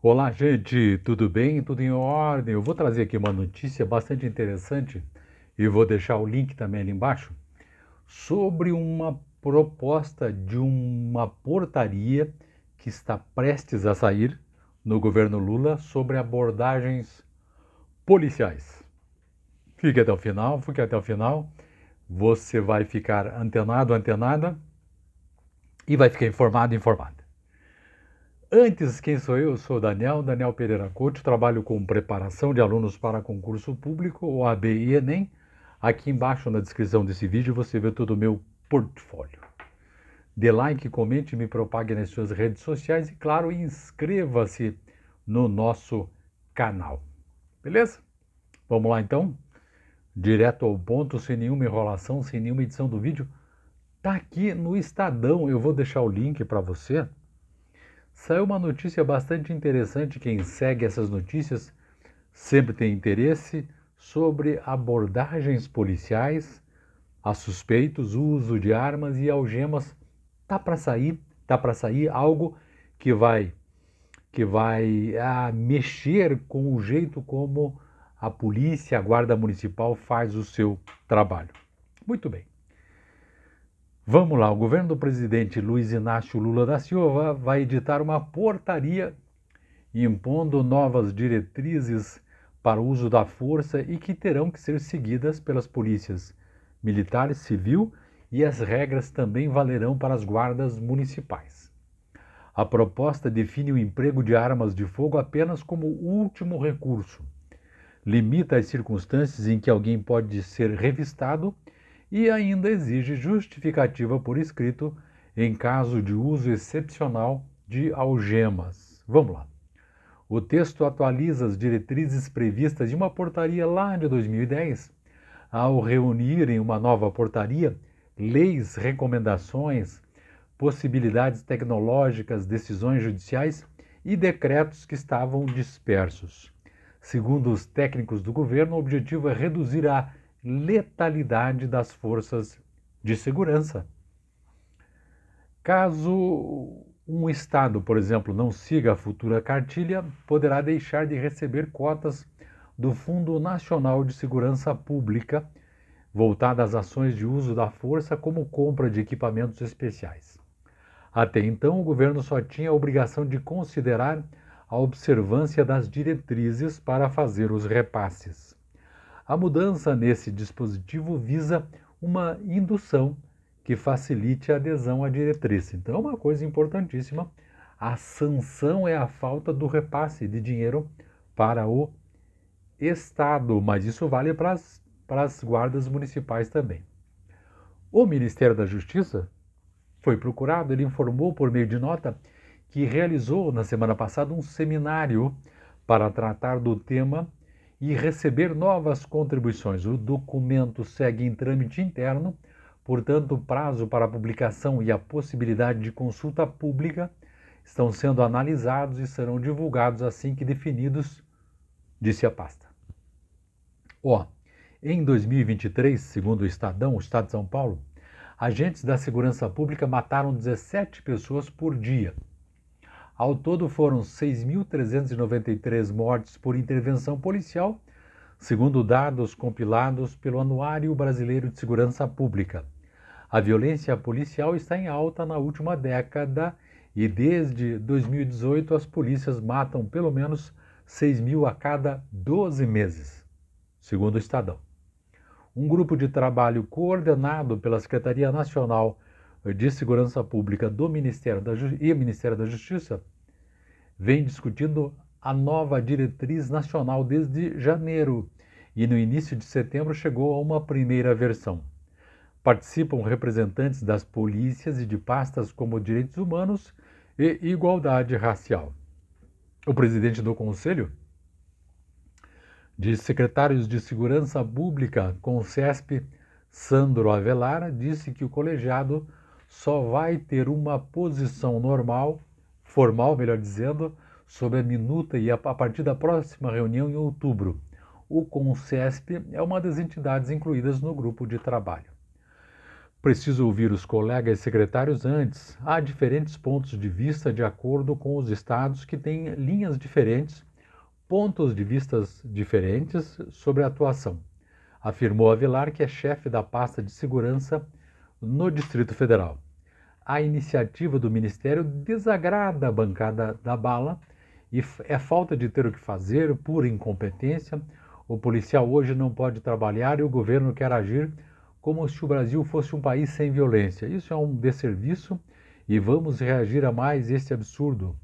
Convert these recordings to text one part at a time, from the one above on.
Olá, gente, tudo bem? Tudo em ordem? Eu vou trazer aqui uma notícia bastante interessante e vou deixar o link também ali embaixo sobre uma proposta de uma portaria que está prestes a sair no governo Lula sobre abordagens policiais. Fique até o final, fique até o final. Você vai ficar antenado, antenada e vai ficar informado, informado. Antes, quem sou eu? Sou Daniel, Daniel Pereira Couto, trabalho com preparação de alunos para concurso público, ou AB e Enem. Aqui embaixo na descrição desse vídeo você vê todo o meu portfólio. Dê like, comente, me propague nas suas redes sociais e, claro, inscreva-se no nosso canal. Beleza? Vamos lá então? Direto ao ponto, sem nenhuma enrolação, sem nenhuma edição do vídeo. Tá aqui no Estadão, eu vou deixar o link para você saiu uma notícia bastante interessante. Quem segue essas notícias sempre tem interesse sobre abordagens policiais a suspeitos, uso de armas e algemas. Tá para sair, tá para sair algo que vai que vai ah, mexer com o jeito como a polícia, a guarda municipal faz o seu trabalho. Muito bem. Vamos lá, o governo do presidente Luiz Inácio Lula da Silva vai editar uma portaria impondo novas diretrizes para o uso da força e que terão que ser seguidas pelas polícias militar, civil e as regras também valerão para as guardas municipais. A proposta define o emprego de armas de fogo apenas como último recurso. Limita as circunstâncias em que alguém pode ser revistado e ainda exige justificativa por escrito em caso de uso excepcional de algemas. Vamos lá. O texto atualiza as diretrizes previstas de uma portaria lá de 2010, ao reunir em uma nova portaria leis, recomendações, possibilidades tecnológicas, decisões judiciais e decretos que estavam dispersos. Segundo os técnicos do governo, o objetivo é reduzir a letalidade das forças de segurança. Caso um Estado, por exemplo, não siga a futura cartilha, poderá deixar de receber cotas do Fundo Nacional de Segurança Pública, voltadas às ações de uso da força, como compra de equipamentos especiais. Até então, o governo só tinha a obrigação de considerar a observância das diretrizes para fazer os repasses. A mudança nesse dispositivo visa uma indução que facilite a adesão à diretriz. Então, é uma coisa importantíssima: a sanção é a falta do repasse de dinheiro para o Estado, mas isso vale para as, para as guardas municipais também. O Ministério da Justiça foi procurado, ele informou por meio de nota que realizou na semana passada um seminário para tratar do tema e receber novas contribuições. O documento segue em trâmite interno, portanto, o prazo para a publicação e a possibilidade de consulta pública estão sendo analisados e serão divulgados assim que definidos, disse a pasta. Ó, em 2023, segundo o Estadão, o Estado de São Paulo, agentes da segurança pública mataram 17 pessoas por dia, ao todo foram 6.393 mortes por intervenção policial, segundo dados compilados pelo Anuário Brasileiro de Segurança Pública. A violência policial está em alta na última década e desde 2018 as polícias matam pelo menos 6 mil a cada 12 meses, segundo o Estadão. Um grupo de trabalho coordenado pela Secretaria Nacional de Segurança Pública do Ministério da e Ministério da Justiça vem discutindo a nova diretriz nacional desde janeiro e no início de setembro chegou a uma primeira versão. Participam representantes das polícias e de pastas como direitos humanos e igualdade racial. O presidente do Conselho de Secretários de Segurança Pública, com CESP, Sandro Avelara, disse que o colegiado só vai ter uma posição normal, formal, melhor dizendo, sobre a minuta e a, a partir da próxima reunião em outubro. O CONCESP é uma das entidades incluídas no grupo de trabalho. Preciso ouvir os colegas secretários antes. Há diferentes pontos de vista de acordo com os estados que têm linhas diferentes, pontos de vistas diferentes sobre a atuação. Afirmou Avelar, que é chefe da pasta de segurança no Distrito Federal. A iniciativa do Ministério desagrada a bancada da bala e é falta de ter o que fazer por incompetência. O policial hoje não pode trabalhar e o governo quer agir como se o Brasil fosse um país sem violência. Isso é um desserviço e vamos reagir a mais este absurdo.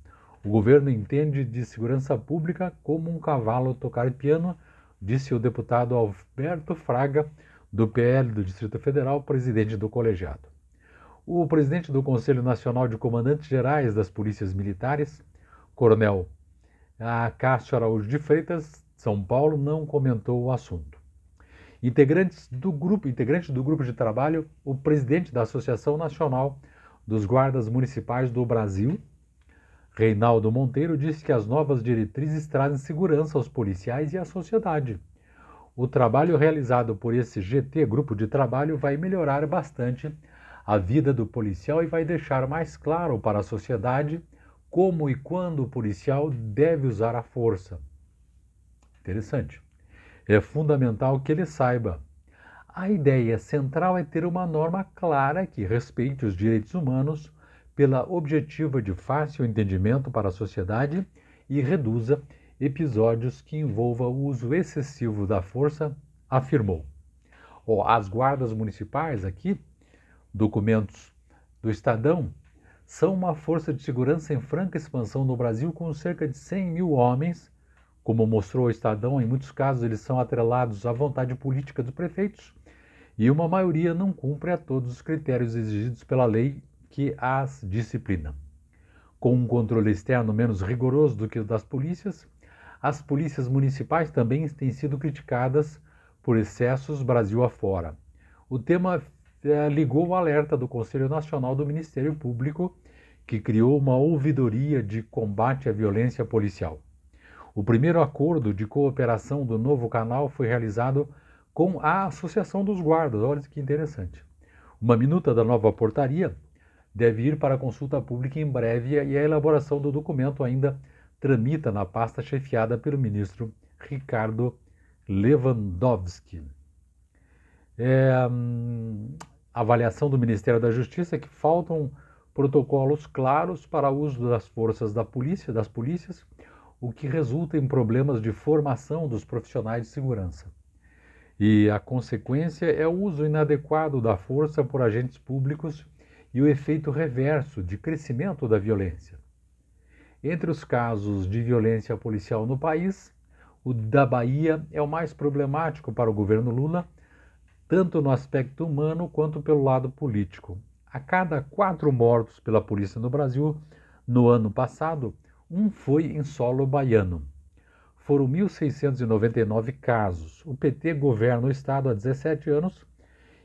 O governo entende de segurança pública como um cavalo tocar piano, disse o deputado Alberto Fraga do PL do Distrito Federal, presidente do colegiado. O presidente do Conselho Nacional de Comandantes Gerais das Polícias Militares, Coronel ah, Cássio Araújo de Freitas, São Paulo, não comentou o assunto. Integrantes do grupo, integrante do grupo de trabalho, o presidente da Associação Nacional dos Guardas Municipais do Brasil, Reinaldo Monteiro, disse que as novas diretrizes trazem segurança aos policiais e à sociedade o trabalho realizado por esse GT, Grupo de Trabalho, vai melhorar bastante a vida do policial e vai deixar mais claro para a sociedade como e quando o policial deve usar a força. Interessante. É fundamental que ele saiba. A ideia central é ter uma norma clara que respeite os direitos humanos pela objetiva de fácil entendimento para a sociedade e reduza episódios que envolva o uso excessivo da força, afirmou. Oh, as guardas municipais aqui, documentos do Estadão, são uma força de segurança em franca expansão no Brasil com cerca de 100 mil homens. Como mostrou o Estadão, em muitos casos eles são atrelados à vontade política dos prefeitos e uma maioria não cumpre a todos os critérios exigidos pela lei que as disciplina. Com um controle externo menos rigoroso do que o das polícias, as polícias municipais também têm sido criticadas por excessos Brasil afora. O tema eh, ligou o alerta do Conselho Nacional do Ministério Público, que criou uma ouvidoria de combate à violência policial. O primeiro acordo de cooperação do novo canal foi realizado com a Associação dos Guardas. Olha que interessante. Uma minuta da nova portaria deve ir para consulta pública em breve e a elaboração do documento ainda tramita na pasta chefiada pelo ministro Ricardo Lewandowski. É, hum, avaliação do Ministério da Justiça é que faltam protocolos claros para o uso das forças da polícia, das polícias, o que resulta em problemas de formação dos profissionais de segurança. E a consequência é o uso inadequado da força por agentes públicos e o efeito reverso de crescimento da violência. Entre os casos de violência policial no país, o da Bahia é o mais problemático para o governo Lula, tanto no aspecto humano quanto pelo lado político. A cada quatro mortos pela polícia no Brasil no ano passado, um foi em solo baiano. Foram 1.699 casos. O PT governa o Estado há 17 anos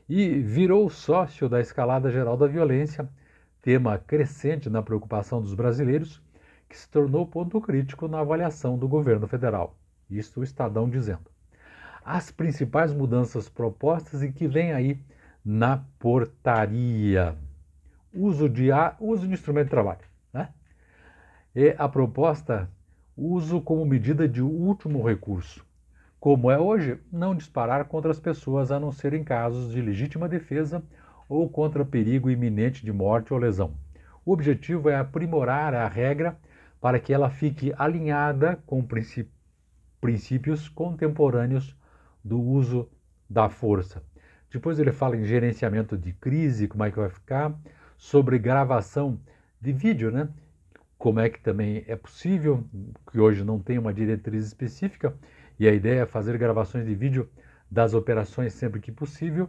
e virou sócio da escalada geral da violência, tema crescente na preocupação dos brasileiros que se tornou ponto crítico na avaliação do governo federal. Isso o Estadão dizendo. As principais mudanças propostas e que vem aí na portaria. Uso de, uso de instrumento de trabalho. Né? E a proposta, uso como medida de último recurso. Como é hoje, não disparar contra as pessoas a não ser em casos de legítima defesa ou contra perigo iminente de morte ou lesão. O objetivo é aprimorar a regra para que ela fique alinhada com princípios contemporâneos do uso da força. Depois ele fala em gerenciamento de crise, como é que vai ficar, sobre gravação de vídeo, né? Como é que também é possível, que hoje não tem uma diretriz específica, e a ideia é fazer gravações de vídeo das operações sempre que possível,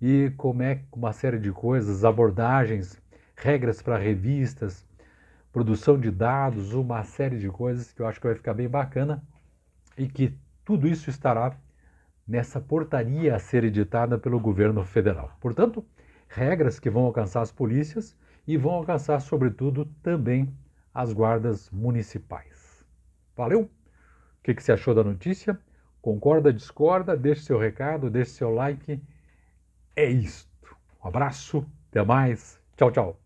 e como é uma série de coisas, abordagens, regras para revistas, produção de dados, uma série de coisas que eu acho que vai ficar bem bacana e que tudo isso estará nessa portaria a ser editada pelo governo federal. Portanto, regras que vão alcançar as polícias e vão alcançar, sobretudo, também as guardas municipais. Valeu? O que, que você achou da notícia? Concorda, discorda? Deixe seu recado, deixe seu like. É isto. Um abraço, até mais. Tchau, tchau.